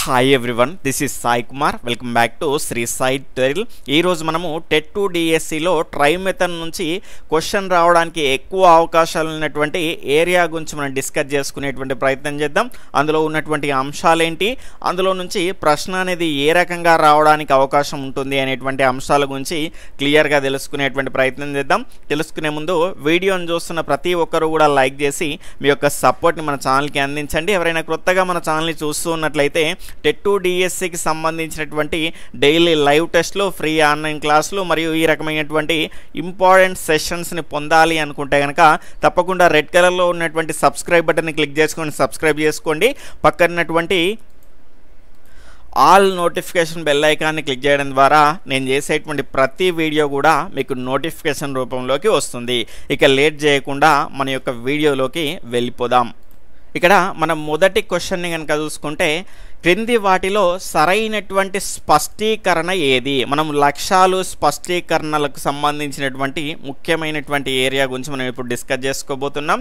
hi everyone this is Sai Kumar welcome back to Sri Sai టెరిల్ ఈరోజు మనము టెట్ టు డిఎస్సిలో ట్రైమెథన్ నుంచి క్వశ్చన్ రావడానికి ఎక్కువ అవకాశాలు ఉన్నటువంటి ఏరియా గురించి మనం డిస్కస్ చేసుకునేటువంటి ప్రయత్నం చేద్దాం అందులో ఉన్నటువంటి అంశాలేంటి అందులో నుంచి ప్రశ్న అనేది ఏ రకంగా రావడానికి అవకాశం ఉంటుంది అనేటువంటి అంశాల గురించి క్లియర్గా తెలుసుకునేటువంటి ప్రయత్నం చేద్దాం తెలుసుకునే ముందు వీడియోను చూస్తున్న ప్రతి ఒక్కరు కూడా లైక్ చేసి మీ యొక్క సపోర్ట్ని మన ఛానల్కి అందించండి ఎవరైనా క్రొత్తగా మన ఛానల్ని చూస్తూ ఉన్నట్లయితే టెట్టు టూ డిఎస్సికి e సంబంధించినటువంటి డైలీ లైవ్ టెస్ట్లు ఫ్రీ ఆన్లైన్ క్లాసులు మరియు ఈ రకమైనటువంటి ఇంపార్టెంట్ సెషన్స్ని పొందాలి అనుకుంటే కనుక తప్పకుండా రెడ్ కలర్లో ఉన్నటువంటి సబ్స్క్రైబ్ బటన్ని క్లిక్ చేసుకొని సబ్స్క్రైబ్ చేసుకోండి పక్కనటువంటి ఆల్ నోటిఫికేషన్ బెల్ ఐకాన్ని క్లిక్ చేయడం ద్వారా నేను చేసేటువంటి ప్రతి వీడియో కూడా మీకు నోటిఫికేషన్ రూపంలోకి వస్తుంది ఇక లేట్ చేయకుండా మన యొక్క వీడియోలోకి వెళ్ళిపోదాం ఇక్కడ మనం మొదటి క్వశ్చన్ని కనుక చూసుకుంటే క్రింది వాటిలో సరైనటువంటి స్పష్టీకరణ ఏది మనం లక్ష్యాలు స్పష్టీకరణలకు సంబంధించినటువంటి ముఖ్యమైనటువంటి ఏరియా గురించి మనం ఇప్పుడు డిస్కస్ చేసుకోబోతున్నాం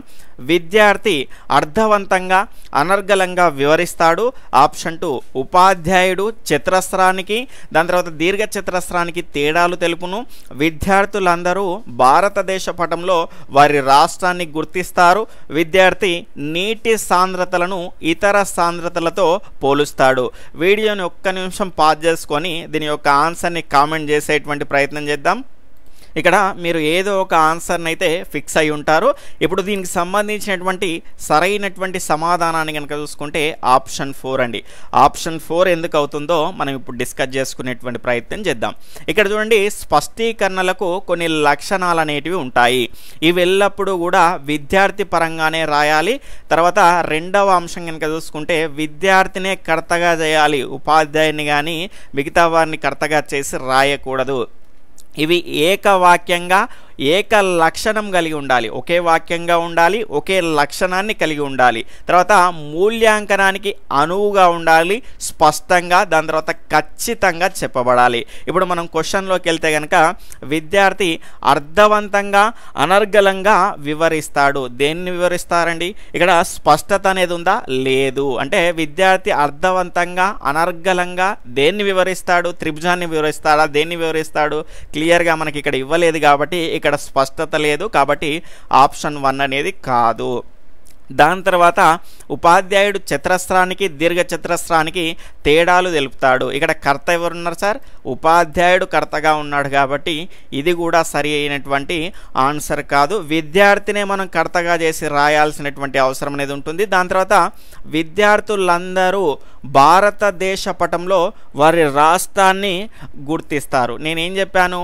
విద్యార్థి అర్థవంతంగా అనర్గలంగా వివరిస్తాడు ఆప్షన్ టూ ఉపాధ్యాయుడు చిత్రస్రానికి దాని తర్వాత దీర్ఘ చిత్రస్రానికి తేడాలు తెలుపును విద్యార్థులందరూ భారతదేశ పటంలో వారి రాష్ట్రాన్ని గుర్తిస్తారు విద్యార్థి నీటి సాంద్రతలను ఇతర సాంద్రతలతో పోలు చూస్తాడు వీడియోని ఒక్క నిమిషం పాజ్ చేసుకొని దీని యొక్క ఆన్సర్ని కామెంట్ చేసేటువంటి ప్రయత్నం చేద్దాం ఇక్కడ మీరు ఏదో ఒక ఆన్సర్ని అయితే ఫిక్స్ అయి ఉంటారు ఇప్పుడు దీనికి సంబంధించినటువంటి సరైనటువంటి సమాధానాన్ని కనుక చూసుకుంటే ఆప్షన్ ఫోర్ అండి ఆప్షన్ ఫోర్ ఎందుకు అవుతుందో మనం ఇప్పుడు డిస్కస్ చేసుకునేటువంటి ప్రయత్నం చేద్దాం ఇక్కడ చూడండి స్పష్టీకరణలకు కొన్ని లక్షణాలు అనేటివి ఉంటాయి ఇవి కూడా విద్యార్థి పరంగానే రాయాలి తర్వాత రెండవ అంశం కనుక చూసుకుంటే విద్యార్థినే కర్తగా చేయాలి ఉపాధ్యాయుని కానీ మిగతా వారిని కర్తగా చేసి రాయకూడదు ఇవి ఏకవాక్యంగా ఏక లక్షణం కలిగి ఉండాలి ఒకే వాక్యంగా ఉండాలి ఒకే లక్షణాన్ని కలిగి ఉండాలి తర్వాత మూల్యాంకనానికి అనువుగా ఉండాలి స్పష్టంగా దాని తర్వాత ఖచ్చితంగా చెప్పబడాలి ఇప్పుడు మనం క్వశ్చన్లోకి వెళ్తే కనుక విద్యార్థి అర్థవంతంగా అనర్గలంగా వివరిస్తాడు దేన్ని వివరిస్తారండి ఇక్కడ స్పష్టత అనేది ఉందా లేదు అంటే విద్యార్థి అర్థవంతంగా అనర్గలంగా దేన్ని వివరిస్తాడు త్రిభుజాన్ని వివరిస్తాడా దేన్ని వివరిస్తాడు క్లియర్గా మనకి ఇక్కడ ఇవ్వలేదు కాబట్టి ఇక్కడ ఇక్కడ స్పష్టత లేదు కాబట్టి ఆప్షన్ వన్ అనేది కాదు దాని తర్వాత ఉపాధ్యాయుడు చతురస్రానికి దీర్ఘ చతురస్రానికి తేడాలు తెలుపుతాడు ఇక్కడ కర్త ఎవరున్నారు సార్ ఉపాధ్యాయుడు కర్తగా ఉన్నాడు కాబట్టి ఇది కూడా సరి అయినటువంటి ఆన్సర్ కాదు విద్యార్థినే మనం కర్తగా చేసి రాయాల్సినటువంటి అవసరం అనేది ఉంటుంది దాని తర్వాత విద్యార్థులందరూ భారతదేశ పటంలో వారి రాష్ట్రాన్ని గుర్తిస్తారు నేనేం చెప్పాను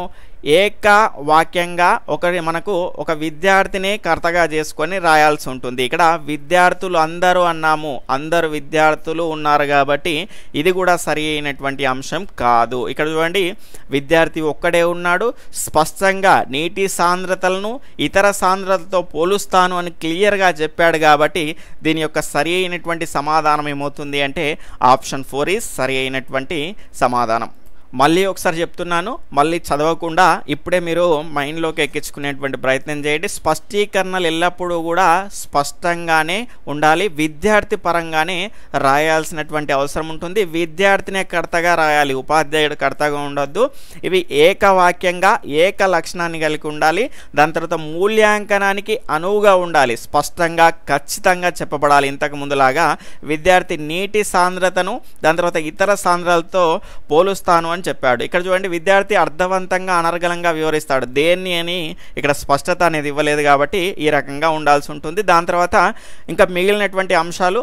ఏక వాక్యంగా ఒకరి మనకు ఒక విద్యార్థిని కర్తగా చేసుకొని రాయాల్సి ఉంటుంది ఇక్కడ విద్యార్థులు అందరూ అన్నాము అందరు విద్యార్థులు ఉన్నారు కాబట్టి ఇది కూడా సరి అయినటువంటి అంశం కాదు ఇక్కడ చూడండి విద్యార్థి ఒక్కడే ఉన్నాడు స్పష్టంగా నీటి సాంద్రతలను ఇతర సాంద్రతతో పోలుస్తాను అని క్లియర్గా చెప్పాడు కాబట్టి దీని యొక్క సరి అయినటువంటి సమాధానం ఏమవుతుంది అంటే ఆప్షన్ ఫోర్ ఈజ్ సరి అయినటువంటి సమాధానం మళ్ళీ ఒకసారి చెప్తున్నాను మళ్ళీ చదవకుండా ఇప్పుడే మీరు మైండ్లోకి ఎక్కించుకునేటువంటి ప్రయత్నం చేయండి స్పష్టీకరణలు ఎల్లప్పుడూ కూడా స్పష్టంగానే ఉండాలి విద్యార్థి పరంగానే రాయాల్సినటువంటి అవసరం ఉంటుంది విద్యార్థినే కర్తగా రాయాలి ఉపాధ్యాయుడు కర్తగా ఉండొద్దు ఇవి ఏకవాక్యంగా ఏక లక్షణాన్ని కలిగి ఉండాలి దాని తర్వాత మూల్యాంకనానికి అనువుగా ఉండాలి స్పష్టంగా ఖచ్చితంగా చెప్పబడాలి ఇంతకు ముందులాగా విద్యార్థి నీటి సాంద్రతను దాని తర్వాత ఇతర సాంద్రాలతో పోలుస్తాను అని చెప్పాడు ఇక్కడ చూడండి విద్యార్థి అర్థవంతంగా అనర్గలంగా వివరిస్తాడు దేన్ని అని ఇక్కడ స్పష్టత అనేది ఇవ్వలేదు కాబట్టి ఈ రకంగా ఉండాల్సి ఉంటుంది దాని తర్వాత ఇంకా మిగిలినటువంటి అంశాలు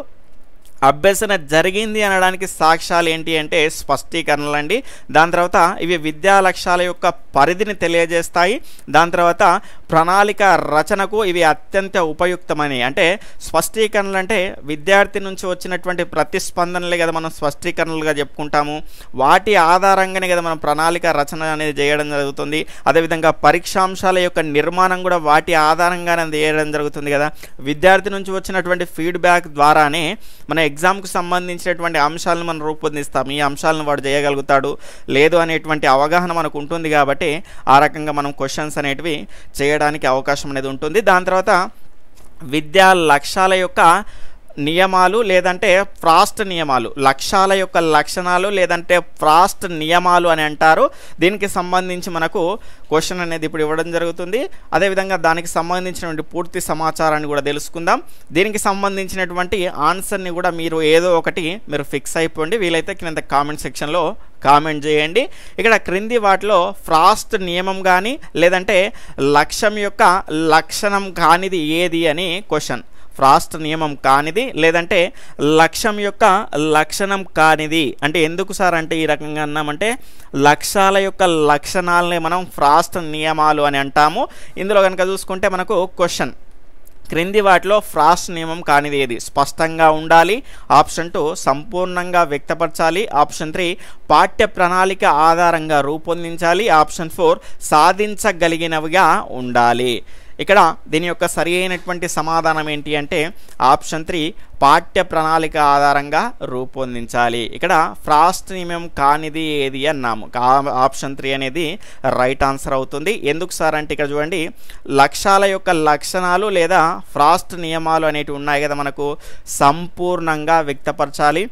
అభ్యసన జరిగింది అనడానికి సాక్ష్యాలు ఏంటి అంటే స్పష్టీకరణలు అండి దాని తర్వాత ఇవి విద్యా లక్ష్యాల యొక్క పరిధిని తెలియజేస్తాయి దాని తర్వాత ప్రణాళిక రచనకు ఇవి అత్యంత ఉపయుక్తమని అంటే స్పష్టీకరణలు అంటే విద్యార్థి నుంచి వచ్చినటువంటి ప్రతిస్పందనలే కదా మనం స్పష్టీకరణలుగా చెప్పుకుంటాము వాటి ఆధారంగానే కదా మనం ప్రణాళిక రచన అనేది చేయడం జరుగుతుంది అదేవిధంగా పరీక్షాంశాల యొక్క నిర్మాణం కూడా వాటి ఆధారంగానే చేయడం జరుగుతుంది కదా విద్యార్థి నుంచి వచ్చినటువంటి ఫీడ్బ్యాక్ ద్వారానే మన ఎగ్జామ్కు సంబంధించినటువంటి అంశాలను మనం రూపొందిస్తాం ఈ అంశాలను వాడు చేయగలుగుతాడు లేదు అనేటువంటి అవగాహన మనకు ఉంటుంది కాబట్టి ఆ రకంగా మనం క్వశ్చన్స్ అనేటివి చేయడానికి అవకాశం అనేది ఉంటుంది దాని తర్వాత విద్యా లక్ష్యాల యొక్క నియమాలు లేదంటే ఫ్రాస్ట్ నియమాలు లక్ష్యాల యొక్క లక్షణాలు లేదంటే ఫ్రాస్ట్ నియమాలు అని అంటారు దీనికి సంబంధించి మనకు క్వశ్చన్ అనేది ఇప్పుడు ఇవ్వడం జరుగుతుంది అదేవిధంగా దానికి సంబంధించినటువంటి పూర్తి సమాచారాన్ని కూడా తెలుసుకుందాం దీనికి సంబంధించినటువంటి ఆన్సర్ని కూడా మీరు ఏదో ఒకటి మీరు ఫిక్స్ అయిపోండి వీలైతే కింద కామెంట్ సెక్షన్లో కామెంట్ చేయండి ఇక్కడ క్రింది వాటిలో ఫ్రాస్ట్ నియమం కానీ లేదంటే లక్ష్యం యొక్క లక్షణం కానిది ఏది అని క్వశ్చన్ ఫ్రాస్ట్ నియమం కానిది లేదంటే లక్ష్యం యొక్క లక్షణం కానిది అంటే ఎందుకు సార్ అంటే ఈ రకంగా అన్నామంటే లక్ష్యాల యొక్క లక్షణాలని మనం ఫ్రాస్ట్ నియమాలు అని అంటాము ఇందులో కనుక చూసుకుంటే మనకు క్వశ్చన్ క్రింది వాటిలో ఫ్రాస్ట్ నియమం కానిది ఏది స్పష్టంగా ఉండాలి ఆప్షన్ టూ సంపూర్ణంగా వ్యక్తపరచాలి ఆప్షన్ త్రీ పాఠ్య ప్రణాళిక ఆధారంగా రూపొందించాలి ఆప్షన్ ఫోర్ సాధించగలిగినవిగా ఉండాలి ఇక్కడ దీని యొక్క సరి అయినటువంటి సమాధానం ఏంటి అంటే ఆప్షన్ త్రీ పాఠ్య ప్రణాళిక ఆధారంగా రూపొందించాలి ఇక్కడ ఫ్రాస్ట్ నియమం కానిది ఏది అన్నాము ఆప్షన్ త్రీ అనేది రైట్ ఆన్సర్ అవుతుంది ఎందుకు సార్ అంటే ఇక్కడ చూడండి లక్ష్యాల యొక్క లక్షణాలు లేదా ఫ్రాస్ట్ నియమాలు అనేటివి ఉన్నాయి కదా మనకు సంపూర్ణంగా వ్యక్తపరచాలి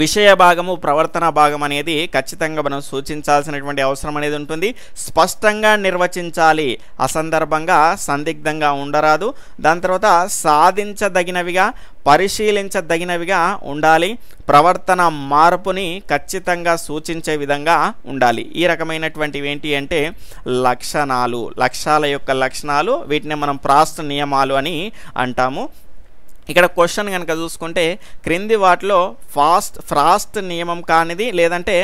విషయ భాగము ప్రవర్తన భాగం అనేది ఖచ్చితంగా మనం సూచించాల్సినటువంటి అవసరం అనేది ఉంటుంది స్పష్టంగా నిర్వచించాలి అసందర్భంగా సందిగ్ధంగా ఉండరాదు దాని తర్వాత సాధించదగినవిగా పరిశీలించదగినవిగా ఉండాలి ప్రవర్తన మార్పుని ఖచ్చితంగా సూచించే విధంగా ఉండాలి ఈ రకమైనటువంటివి ఏంటి అంటే లక్షణాలు లక్ష్యాల యొక్క లక్షణాలు వీటిని మనం ప్రాస్ట్ నియమాలు అని అంటాము ఇక్కడ క్వశ్చన్ కనుక చూసుకుంటే క్రింది వాటిలో ఫాస్ట్ ఫ్రాస్ట్ నియమం కానిది లేదంటే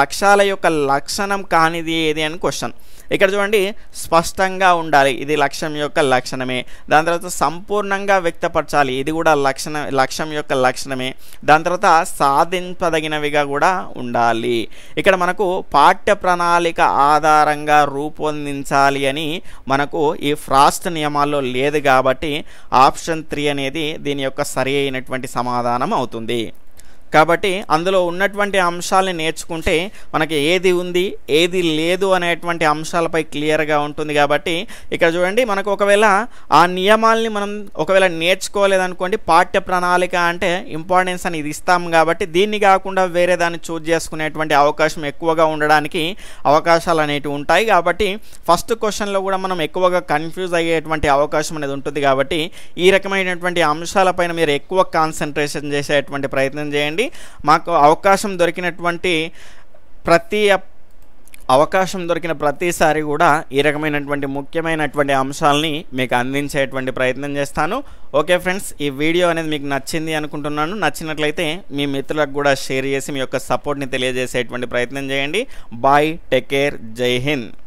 లక్ష్యాల యొక్క లక్షణం కానిది ఏది అని క్వశ్చన్ ఇక్కడ చూడండి స్పష్టంగా ఉండాలి ఇది లక్ష్యం యొక్క లక్షణమే దాని తర్వాత సంపూర్ణంగా వ్యక్తపరచాలి ఇది కూడా లక్షణ లక్ష్యం యొక్క లక్షణమే దాని తర్వాత సాధింపదగినవిగా కూడా ఉండాలి ఇక్కడ మనకు పాఠ్య ప్రణాళిక ఆధారంగా రూపొందించాలి అని మనకు ఈ ఫ్రాస్ట్ నియమాల్లో లేదు కాబట్టి ఆప్షన్ త్రీ అనేది దీని యొక్క సరి అయినటువంటి సమాధానం అవుతుంది కాబట్టి అందులో ఉన్నటువంటి అంశాలని నేర్చుకుంటే మనకి ఏది ఉంది ఏది లేదు అనేటువంటి అంశాలపై క్లియర్గా ఉంటుంది కాబట్టి ఇక్కడ చూడండి మనకు ఒకవేళ ఆ నియమాల్ని మనం ఒకవేళ నేర్చుకోలేదనుకోండి పాఠ్య ప్రణాళిక అంటే ఇంపార్టెన్స్ అని ఇది ఇస్తాం కాబట్టి దీన్ని కాకుండా వేరే దాన్ని చూజ్ చేసుకునేటువంటి అవకాశం ఎక్కువగా ఉండడానికి అవకాశాలు అనేటివి ఉంటాయి కాబట్టి ఫస్ట్ క్వశ్చన్లో కూడా మనం ఎక్కువగా కన్ఫ్యూజ్ అయ్యేటువంటి అవకాశం అనేది ఉంటుంది కాబట్టి ఈ రకమైనటువంటి అంశాలపైన మీరు ఎక్కువ కాన్సన్ట్రేషన్ చేసేటువంటి ప్రయత్నం చేయండి చేయండి మాకు అవకాశం దొరికినటువంటి ప్రతి అవకాశం దొరికిన ప్రతిసారి కూడా ఈ రకమైనటువంటి ముఖ్యమైనటువంటి అంశాలని మీకు అందించేటువంటి ప్రయత్నం చేస్తాను ఓకే ఫ్రెండ్స్ ఈ వీడియో అనేది మీకు నచ్చింది అనుకుంటున్నాను నచ్చినట్లయితే మీ మిత్రులకు కూడా షేర్ చేసి మీ యొక్క సపోర్ట్ని తెలియజేసేటువంటి ప్రయత్నం చేయండి బాయ్ టేక్ కేర్ జై హింద్